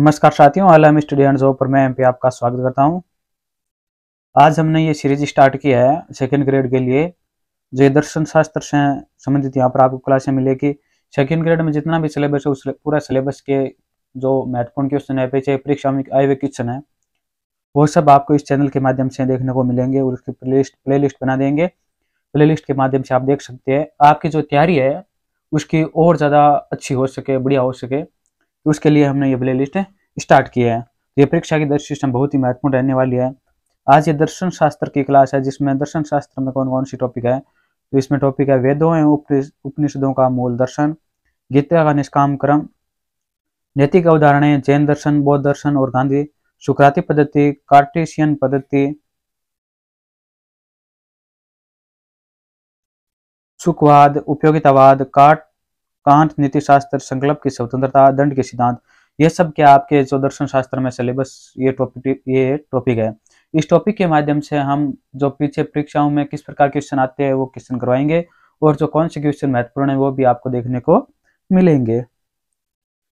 नमस्कार साथियों आलम and job पर मैं एम आपका स्वागत करता हूं आज हमने ये सीरीज स्टार्ट किया है सेकेंड ग्रेड के लिए जो दर्शन शास्त्र से संबंधित यहाँ पर आपको क्लासें मिलेगी सेकेंड ग्रेड में जितना भी सिलेबस है उस पूरा सिलेबस के जो महत्वपूर्ण क्वेश्चन है पीछे परीक्षा में आए हुए क्वेश्चन है वो सब आपको इस चैनल के माध्यम से देखने को मिलेंगे और उसकी प्ले लिस्ट प्ले लिस्ट बना देंगे प्ले लिस्ट के माध्यम से आप देख सकते हैं आपकी जो तैयारी है उसकी और ज़्यादा अच्छी हो सके बढ़िया हो सके उसके लिए हमने ये प्ले स्टार्ट किया है तो ये परीक्षा की दृष्टि सिस्टम बहुत ही महत्वपूर्ण रहने वाली है आज ये दर्शन शास्त्र की क्लास है जिसमें दर्शन शास्त्र में कौन कौन सी टॉपिक है तो इसमें टॉपिक है वेदों एवं उपनिषदों का मूल दर्शन गीता का निष्काम क्रम नैतिक अवधारणाएं जैन दर्शन बौद्ध दर्शन और गांधी सुकराती पद्धति कार्टेशियन पद्धति सुखवाद उपयोगितावाद कार्ट नीति नीतिशास्त्र संकल्प की स्वतंत्रता दंड के सिद्धांत ये सब क्या आपके जो दर्शन शास्त्र में सिलेबस ये टॉपिक ये टॉपिक है इस टॉपिक के माध्यम से हम जो पीछे परीक्षाओं में किस प्रकार क्वेश्चन आते हैं वो क्वेश्चन करवाएंगे और जो कौन से क्वेश्चन महत्वपूर्ण है वो भी आपको देखने को मिलेंगे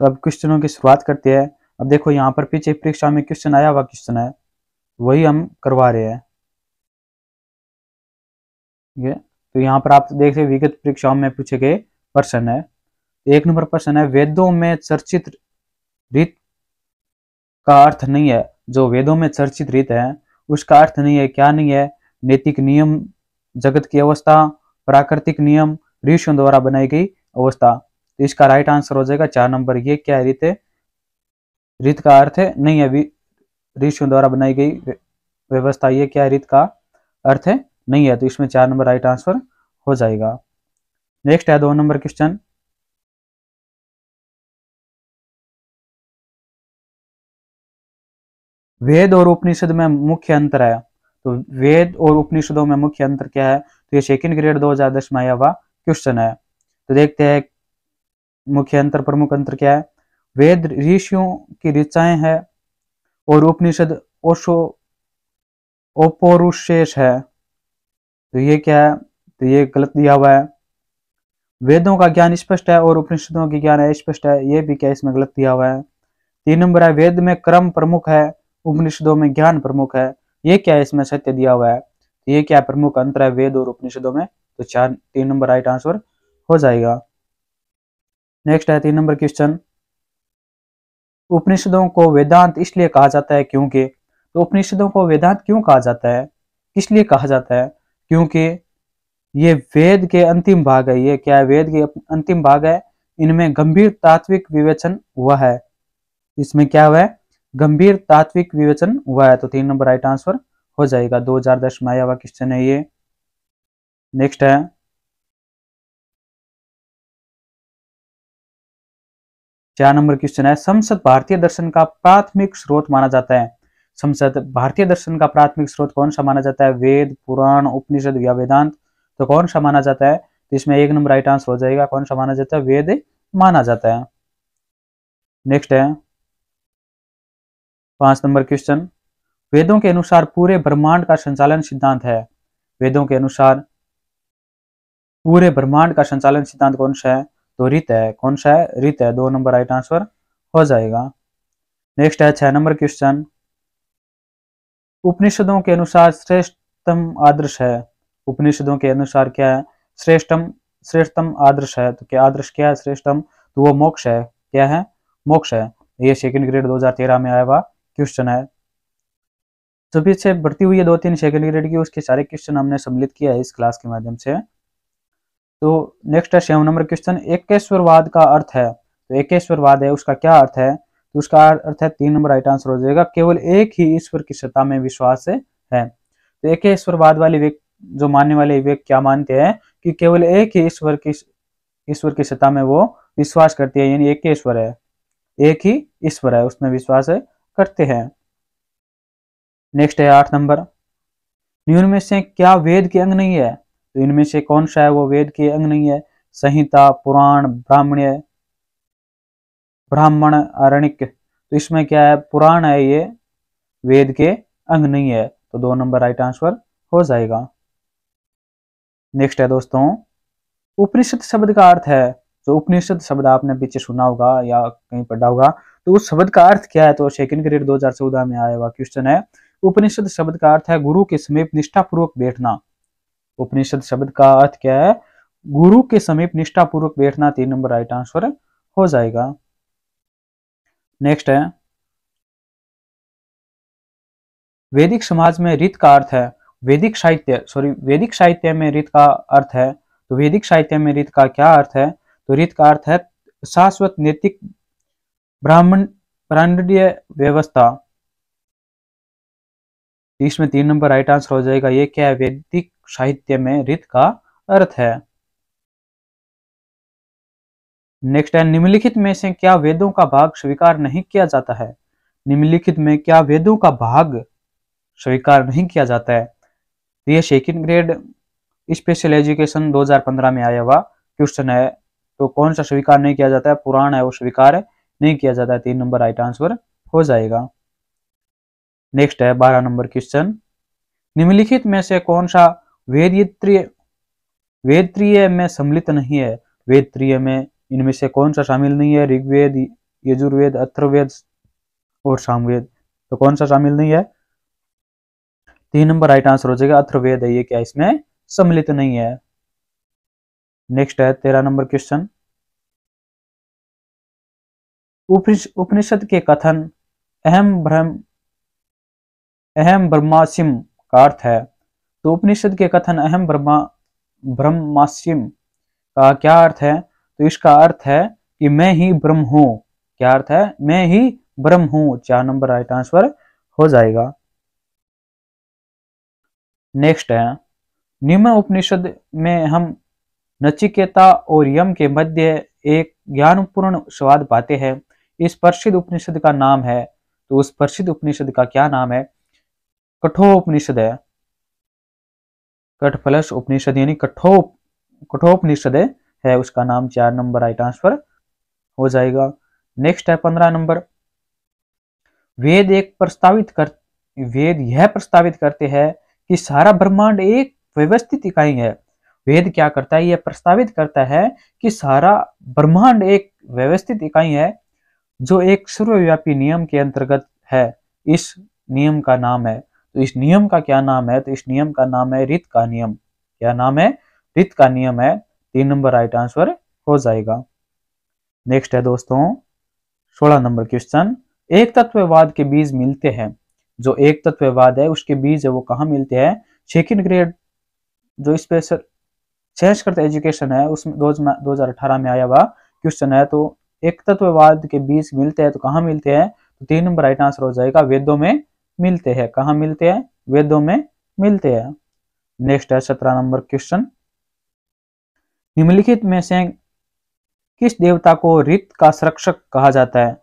तो अब क्वेश्चनों की शुरुआत करते हैं अब देखो यहाँ पर पीछे परीक्षा में क्वेश्चन आया हुआ क्वेश्चन है वही हम करवा रहे हैं ठीक है तो यहाँ पर आप देख रहे विगत परीक्षाओं में पूछे गए प्रश्न है एक नंबर प्रश्न है वेदों में चर्चित रीत का अर्थ नहीं है जो वेदों में चर्चित रीत है उसका अर्थ नहीं है क्या नहीं है नैतिक नियम जगत की अवस्था प्राकृतिक नियम ऋषियों द्वारा बनाई गई अवस्था तो इसका राइट आंसर हो जाएगा चार नंबर ये क्या है रीत है रीत का अर्थ है नहीं है ऋषियों द्वारा बनाई गई व्यवस्था ये क्या है रीत का अर्थ है नहीं है तो इसमें चार नंबर राइट आंसर हो जाएगा नेक्स्ट है दो नंबर क्वेश्चन वेद और उपनिषद में मुख्य अंतर है तो वेद और उपनिषदों में मुख्य अंतर क्या है तो ये सेकेंड ग्रेड दो हजार दस में आया हुआ क्वेश्चन है तो देखते हैं मुख्य अंतर प्रमुख अंतर क्या है वेद ऋषियों की ऋचाएं है और उपनिषद ओशो ओपोरुशेष है तो ये क्या है तो ये गलत दिया हुआ है वेदों का ज्ञान स्पष्ट है और उपनिषदों का ज्ञान स्पष्ट है यह भी क्या इसमें गलत दिया हुआ है तीन नंबर है वेद में क्रम प्रमुख है उपनिषदों में ज्ञान प्रमुख है ये क्या इसमें सत्य दिया हुआ है तो ये क्या प्रमुख अंतर है वेद और उपनिषदों में तो चार तीन नंबर राइट आंसर हो जाएगा नेक्स्ट है तीन नंबर क्वेश्चन उपनिषदों को वेदांत इसलिए कहा जाता है क्योंकि तो उपनिषदों को वेदांत क्यों कहा जाता है किस लिए कहा जाता है क्योंकि ये वेद के अंतिम भाग है ये क्या है वेद के अंतिम भाग है इनमें गंभीर तात्विक विवेचन हुआ है इसमें क्या हुआ है गंभीर तात्विक विवेचन हुआ है तो तीन नंबर राइट आंसर हो जाएगा दो हजार दस में आया हुआ क्वेश्चन है ये नेक्स्ट है चार नंबर क्वेश्चन है संसद भारतीय दर्शन का प्राथमिक स्रोत माना जाता है संसद भारतीय दर्शन का प्राथमिक स्रोत कौन सा माना जाता है वेद पुराण उपनिषद या वेदांत तो कौन सा माना जाता है तो इसमें एक नंबर राइट आंसर हो जाएगा कौन सा माना जाता है वेद माना जाता है नेक्स्ट है पांच नंबर क्वेश्चन वेदों के अनुसार पूरे ब्रह्मांड का संचालन सिद्धांत है वेदों के अनुसार पूरे ब्रह्मांड का संचालन सिद्धांत कौन सा है तो रित है कौन सा है रित है दो नंबर राइट आंसर हो जाएगा नेक्स्ट है छह नंबर क्वेश्चन उपनिषदों के अनुसार श्रेष्ठतम आदर्श है उपनिषदों के अनुसार क्या है श्रेष्ठम श्रेष्ठम आदर्श है तो क्या आदर्श क्या है श्रेष्ठम तो वो मोक्ष है क्या है मोक्ष है ये सेकंड ग्रेड 2013 में आया हुआ क्वेश्चन है तो पीछे बढ़ती हुई है दो तीन सेकंड ग्रेड की उसके सारे क्वेश्चन हमने सम्मिलित किया है इस क्लास के माध्यम से तो नेक्स्ट है सेवन नंबर क्वेश्चन एकेश्वरवाद का अर्थ है तो एकेश्वरवाद है उसका क्या अर्थ है तो उसका अर्थ है तीन नंबर राइट आंसर हो जाएगा केवल एक ही ईश्वर की सत्ता में विश्वास है तो एकेश्वरवाद वाले जो मानने वाले व्यक्ति क्या मानते हैं कि केवल एक ही ईश्वर की ईश्वर की सत्ता में वो विश्वास करते हैं यानी एक ही ईश्वर है एक ही ईश्वर है उसमें विश्वास है, करते हैं नेक्स्ट है आठ नंबर इनमें से क्या वेद के अंग नहीं है तो इनमें से कौन सा है वो वेद के अंग नहीं है संहिता पुराण ब्राह्मण ब्राह्मण आरणिक तो इसमें क्या है पुराण है ये वेद के अंग नहीं है तो दो नंबर राइट आंसर हो जाएगा नेक्स्ट है दोस्तों उपनिषद शब्द का अर्थ है जो उपनिषद शब्द आपने पीछे सुना होगा या कहीं पढ़ा होगा तो उस शब्द का अर्थ क्या है तो सेकंड ग्रेड 2014 में आया हुआ क्वेश्चन है उपनिषद शब्द का अर्थ है गुरु के समीप निष्ठापूर्वक बैठना उपनिषद शब्द का अर्थ क्या है गुरु के समीप निष्ठापूर्वक बैठना तीन नंबर राइट आंसर हो जाएगा नेक्स्ट है वैदिक समाज में रित का अर्थ है वैदिक साहित्य सॉरी वैदिक साहित्य में रित का अर्थ है तो वैदिक साहित्य में रित का क्या अर्थ है तो रित का अर्थ है शाश्वत नैतिक ब्राह्मण प्रांडीय व्यवस्था इसमें तीन नंबर राइट आंसर हो जाएगा ये क्या है वैदिक साहित्य में रित का अर्थ है नेक्स्ट है निम्नलिखित में से क्या वेदों का भाग स्वीकार नहीं किया जाता है निम्नलिखित में क्या वेदों का भाग स्वीकार नहीं किया जाता है तो ये सेकेंड ग्रेड स्पेशल एजुकेशन 2015 में आया हुआ क्वेश्चन है तो कौन सा स्वीकार नहीं किया जाता है पुराण है वो स्वीकार नहीं किया जाता है तीन नंबर राइट आंसर हो जाएगा नेक्स्ट है बारह नंबर क्वेश्चन निम्नलिखित में से कौन सा वेदित्रीय वेत्रीय में सम्मिलित नहीं है वेत्रीय में इनमें से कौन सा शामिल नहीं है ऋग्वेद यजुर्वेद अथर्वेद और सामवेद तो कौन सा शामिल नहीं है तीन नंबर राइट आंसर हो जाएगा अथर्वेद है ये क्या इसमें सम्मिलित नहीं है नेक्स्ट है तेरह नंबर क्वेश्चन उपनिषद के कथन अहम ब्रह्म अहम ब्रह्मासिम का अर्थ है तो उपनिषद के कथन अहम ब्रह्मा ब्रह्मासिम का क्या अर्थ है तो इसका अर्थ है कि मैं ही ब्रह्म हूं क्या अर्थ है मैं ही ब्रह्म हूं चार नंबर राइट आंसर हो जाएगा नेक्स्ट है निम उपनिषद में हम नचिकेता और यम के मध्य एक ज्ञानपूर्ण स्वाद पाते हैं इस प्रसिद्ध उपनिषद का नाम है तो उस प्रसिद्ध उपनिषद का क्या नाम है कठो उपनिषद है कठफलस उपनिषद यानी कठो कठोपनिषद है उसका नाम चार नंबर आई ट्रांसफर हो जाएगा नेक्स्ट है पंद्रह नंबर वेद एक प्रस्तावित कर वेद यह प्रस्तावित करते हैं कि सारा ब्रह्मांड एक व्यवस्थित इकाई है वेद क्या करता है यह प्रस्तावित करता है कि सारा ब्रह्मांड एक व्यवस्थित इकाई है जो एक सर्वव्यापी नियम के अंतर्गत है इस नियम का नाम है तो इस नियम का क्या नाम है तो इस नियम का नाम है रित का नियम क्या नाम है रित का नियम है तीन नंबर राइट आंसर हो जाएगा नेक्स्ट है दोस्तों सोलह नंबर क्वेश्चन एक तत्ववाद के बीज मिलते हैं जो एक तत्ववाद है उसके बीज है वो कहाँ मिलते हैं सेकेंड ग्रेड जो स्पेशल करते एजुकेशन है उसमें दो हजार अठारह में आया हुआ क्वेश्चन है तो एक तत्ववाद के बीज मिलते हैं तो कहाँ मिलते हैं तो तीन नंबर राइट आंसर हो जाएगा वेदों में मिलते हैं कहाँ मिलते हैं वेदों में मिलते हैं नेक्स्ट है सत्रह नंबर क्वेश्चन निम्नलिखित में से किस देवता को रित का संरक्षक कहा जाता है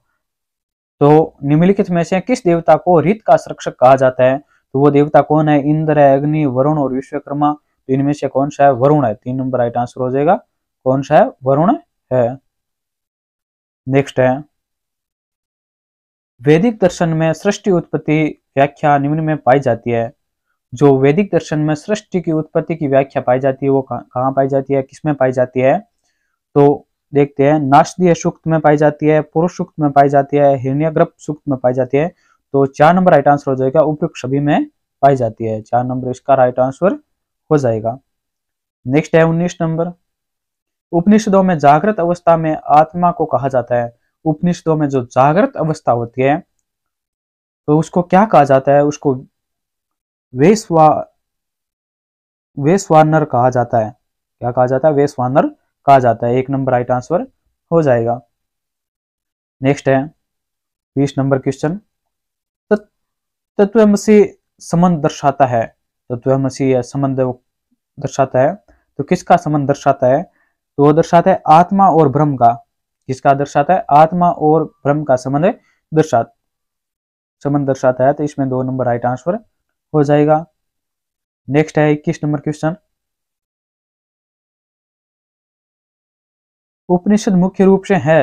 तो निम्नलिखित में से किस देवता को रित का संरक्षक कहा जाता है तो वो देवता कौन है इंद्र है अग्नि वरुण और विश्वकर्मा तो इनमें से कौन सा है वरुण है तीन नंबर राइट आंसर हो जाएगा कौन सा है वरुण है नेक्स्ट है वैदिक दर्शन में सृष्टि उत्पत्ति व्याख्या निम्न में पाई जाती है जो वैदिक दर्शन में सृष्टि की उत्पत्ति की व्याख्या पाई जाती है वो कहाँ पाई जाती है किसमें पाई जाती है तो देखते हैं नाशदीय सूक्त में पाई जाती है पुरुष सूक्त में पाई जाती है हिरण्यग्रप सूक्त में पाई जाती है तो चार नंबर राइट आंसर हो जाएगा उपयुक्त सभी में पाई जाती है चार नंबर इसका राइट आंसर हो जाएगा नेक्स्ट है उन्नीस नंबर उपनिषदों में जागृत अवस्था में आत्मा को कहा जाता है उपनिषदों में जो जागृत अवस्था होती है तो उसको क्या कहा जाता है उसको वेस्वा वेस्वानर कहा जाता है क्या कहा जाता है वेस्वानर कहा जाता है एक नंबर राइट आंसर हो जाएगा नेक्स्ट है बीस नंबर क्वेश्चन तत्व संबंध दर्शाता है तत्व या संबंध दर्शाता है तो किसका संबंध दर्शाता है तो वो दर्शाता है आत्मा और ब्रह्म का किसका दर्शाता है आत्मा और ब्रह्म का संबंध दर्शा संबंध दर्शाता है तो इसमें दो नंबर राइट आंसर हो जाएगा नेक्स्ट है इक्कीस नंबर क्वेश्चन उपनिषद मुख्य रूप से है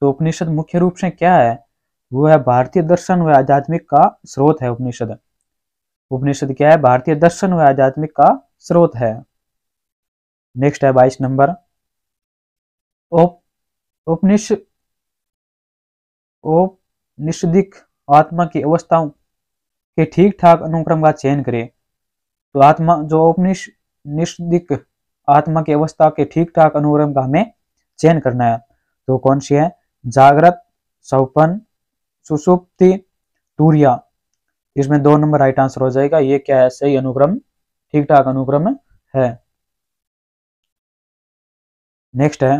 तो उपनिषद मुख्य रूप से क्या है वो है भारतीय दर्शन व आध्यात्मिक का स्रोत है उपनिषद उपनिषद क्या है भारतीय दर्शन व आध्यात्मिक का स्रोत है नेक्स्ट है बाईस नंबर उपनिषदिक आत्मा की अवस्थाओं के ठीक ठाक अनुक्रम का चयन करें तो आत्मा जो उपनिषदिक आत्मा की अवस्था के ठीक ठाक अनुक्रम का हमें चयन करना है तो कौन सी है जागृत सौपन सुसुप्ति तूर्या इसमें दो नंबर राइट आंसर हो जाएगा ये क्या है सही अनुक्रम ठीक ठाक अनुक्रम है नेक्स्ट है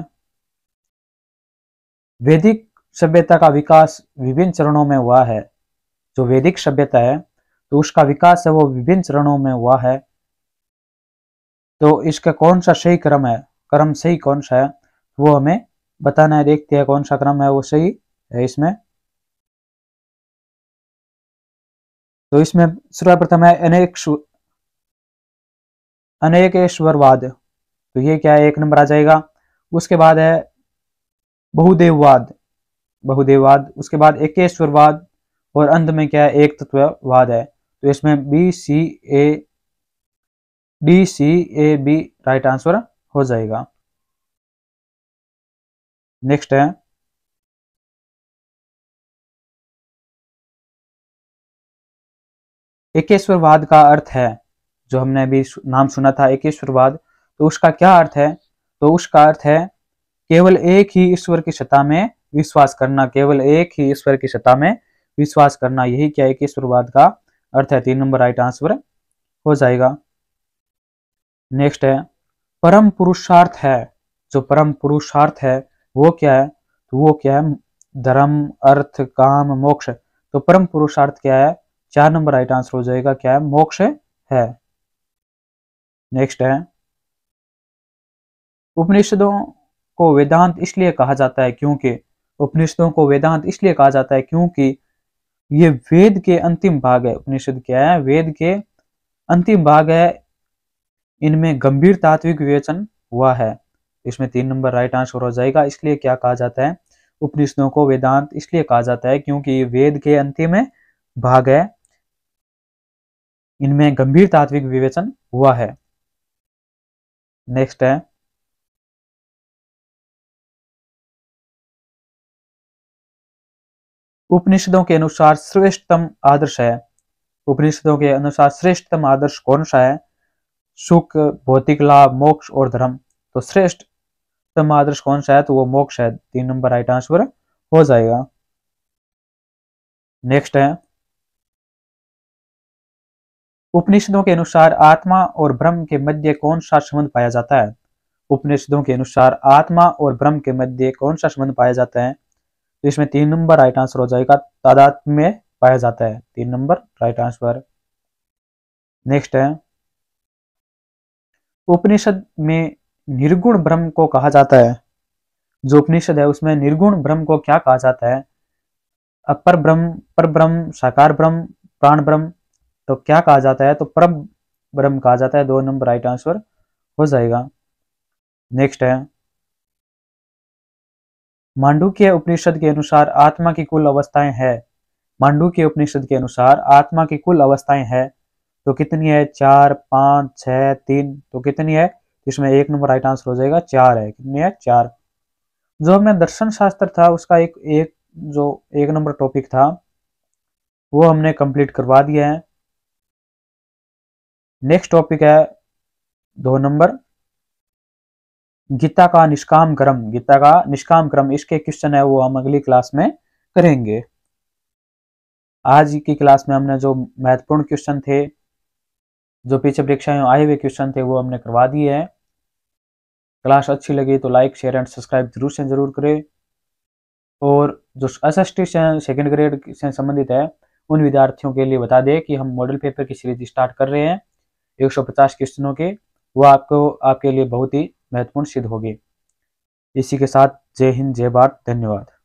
वैदिक सभ्यता का विकास विभिन्न चरणों में हुआ है जो वैदिक सभ्यता है तो उसका विकास है वो विभिन्न चरणों में हुआ है तो इसका कौन सा सही क्रम है क्रम सही कौन सा है वो हमें बताना है देखते हैं कौन सा क्रम है वो सही है इसमें तो इसमें सर्वप्रथम है अनेक अनेकेश्वरवाद तो ये क्या है एक नंबर आ जाएगा उसके बाद है बहुदेववाद बहुदेववाद उसके बाद एकेश्वरवाद और अंत में क्या है एक तत्ववाद है तो इसमें B C A D C A B right answer हो जाएगा नेक्स्ट है एकेश्वरवाद का अर्थ है जो हमने अभी नाम सुना था एकेश्वरवाद तो उसका क्या अर्थ है तो उसका अर्थ है केवल एक ही ईश्वर की सत्ता में विश्वास करना केवल एक ही ईश्वर की सत्ता में विश्वास करना यही क्या एकेश्वरवाद का अर्थ है तीन नंबर राइट आंसर हो जाएगा नेक्स्ट है परम पुरुषार्थ है जो परम पुरुषार्थ है वो क्या है तो वो क्या है धर्म अर्थ काम मोक्ष तो परम पुरुषार्थ क्या है चार नंबर राइट आंसर हो जाएगा क्या है मोक्ष है नेक्स्ट है उपनिषदों को वेदांत इसलिए कहा जाता है क्योंकि उपनिषदों को वेदांत इसलिए कहा जाता है क्योंकि ये वेद के अंतिम भाग है उपनिषद क्या है वेद के अंतिम भाग है इनमें गंभीर तात्विक विवेचन हुआ है इसमें तीन नंबर राइट आंसर हो जाएगा इसलिए क्या कहा जाता है उपनिषदों को वेदांत इसलिए कहा जाता है क्योंकि वेद के अंतिम भाग है इनमें गंभीर तात्विक विवेचन हुआ है नेक्स्ट है उपनिषदों के अनुसार श्रेष्ठतम आदर्श है उपनिषदों के अनुसार श्रेष्ठतम आदर्श कौन सा है सुख भौतिक लाभ मोक्ष और धर्म तो श्रेष्ठ उत्तम तो आदर्श कौन सा है तो वो मोक्ष है तीन नंबर राइट आंसर हो जाएगा नेक्स्ट है उपनिषदों के अनुसार आत्मा और ब्रह्म के मध्य कौन सा संबंध पाया जाता है उपनिषदों के अनुसार आत्मा और ब्रह्म के मध्य कौन सा संबंध पाया जाता है तो इसमें तीन नंबर राइट आंसर हो जाएगा तादात्म्य पाया जाता है तीन नंबर राइट आंसर नेक्स्ट है उपनिषद में निर्गुण ब्रह्म को कहा जाता है जो उपनिषद है उसमें निर्गुण ब्रह्म को क्या कहा जाता है अपर ब्रह्म पर ब्रह्म साकार ब्रह्म प्राण ब्रह्म तो क्या कहा जाता है तो पर ब्रह्म कहा जाता है दो नंबर राइट आंसर हो जाएगा नेक्स्ट है मांडू के उपनिषद के अनुसार आत्मा की कुल अवस्थाएं है मांडू के उपनिषद के अनुसार आत्मा की कुल अवस्थाएं है तो कितनी है चार पांच छ तीन तो कितनी है तो इसमें एक नंबर राइट आंसर हो जाएगा चार है कितने है चार जो हमने दर्शन शास्त्र था उसका एक एक जो एक नंबर टॉपिक था वो हमने कंप्लीट करवा दिया है नेक्स्ट टॉपिक है दो नंबर गीता का निष्काम क्रम गीता का निष्काम क्रम इसके क्वेश्चन है वो हम अगली क्लास में करेंगे आज की क्लास में हमने जो महत्वपूर्ण क्वेश्चन थे जो पीछे परीक्षाएं आए हुए क्वेश्चन थे वो हमने करवा दिए हैं क्लास अच्छी लगी तो लाइक शेयर एंड सब्सक्राइब जरूर से जरूर करें और जो S S T second grade से संबंधित है उन विद्यार्थियों के लिए बता दें कि हम मॉडल पेपर की सीरीज स्टार्ट कर रहे हैं 150 क्वेश्चनों के वो आपको आपके लिए बहुत ही महत्वपूर्ण सिद्ध होगी इसी के साथ जय हिंद जय भारत धन्यवाद